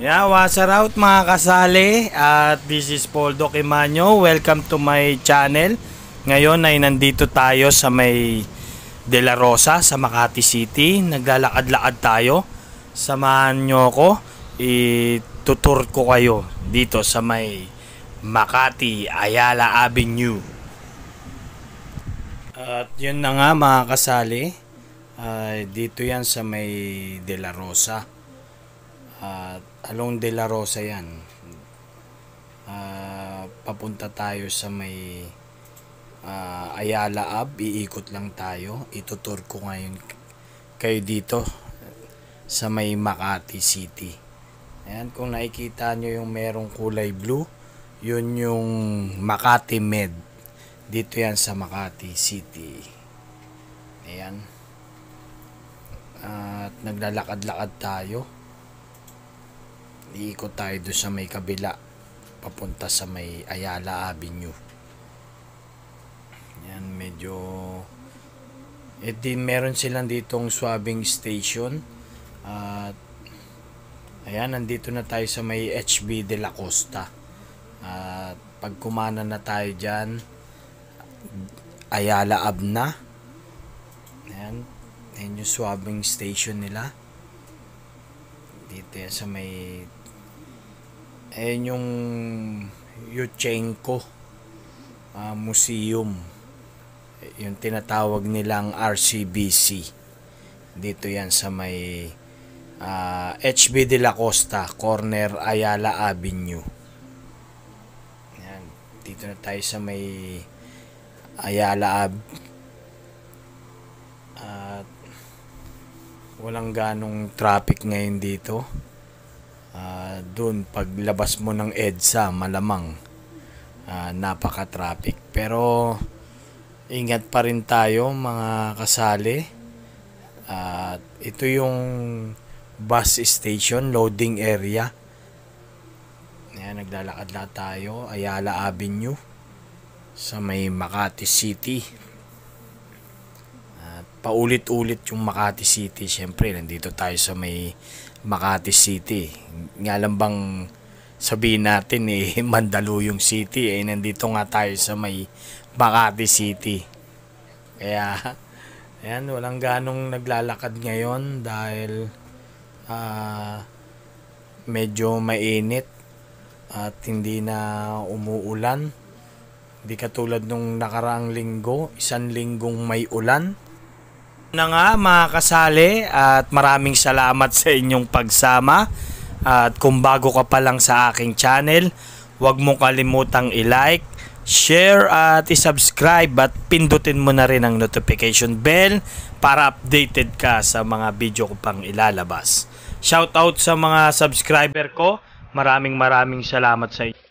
Yeah, what's out mga kasali at this is Paul Doc Imanyo. Welcome to my channel. Ngayon ay nandito tayo sa may De La Rosa sa Makati City. Naglalakad-lakad tayo. Samahan nyo ako. Itutur ko kayo dito sa may Makati Ayala Avenue. At yun na nga mga kasali. Uh, dito yan sa may De La Rosa uh, along De La Rosa yan uh, papunta tayo sa may uh, Ayala Ab iikot lang tayo itutur ko ngayon kayo dito sa may Makati City ayan kung nakikita nyo yung merong kulay blue yun yung Makati Med dito yan sa Makati City ayan at naglalakad-lakad tayo iikot tayo doon sa may kabila papunta sa may Ayala Avenue yan medyo eto eh, di meron silang ditong swabbing station at ayan nandito na tayo sa may HB de la Costa at pag kumana na tayo dyan Ayala Abna ayan ayan yung swabbing station nila dito yan sa may Ayan yung Yuchenko uh, Museum. Yung tinatawag nilang RCBC. Dito yan sa may uh, ah, HB de la Costa, corner Ayala Avenue. Yan. Dito na tayo sa may Ayala Ab. At walang ganong traffic ngayon dito uh, ah, doon paglabas mo ng EDSA malamang uh, ah, napaka traffic pero ingat pa rin tayo mga kasali at uh, ito yung bus station loading area Ayan, naglalakad na tayo Ayala Avenue sa may Makati City paulit-ulit yung Makati City. Siyempre, nandito tayo sa may Makati City. Nga lang bang sabihin natin eh, Mandaluyong City. Eh, nandito nga tayo sa may Makati City. Kaya, ayan, walang ganong naglalakad ngayon dahil uh, medyo mainit at hindi na umuulan. Hindi katulad nung nakaraang linggo, isang linggong may ulan na nga mga kasali at maraming salamat sa inyong pagsama at kung bago ka pa lang sa aking channel huwag mong kalimutang i-like, share at i-subscribe at pindutin mo na rin ang notification bell para updated ka sa mga video ko pang ilalabas. Shout out sa mga subscriber ko, maraming maraming salamat sa inyo.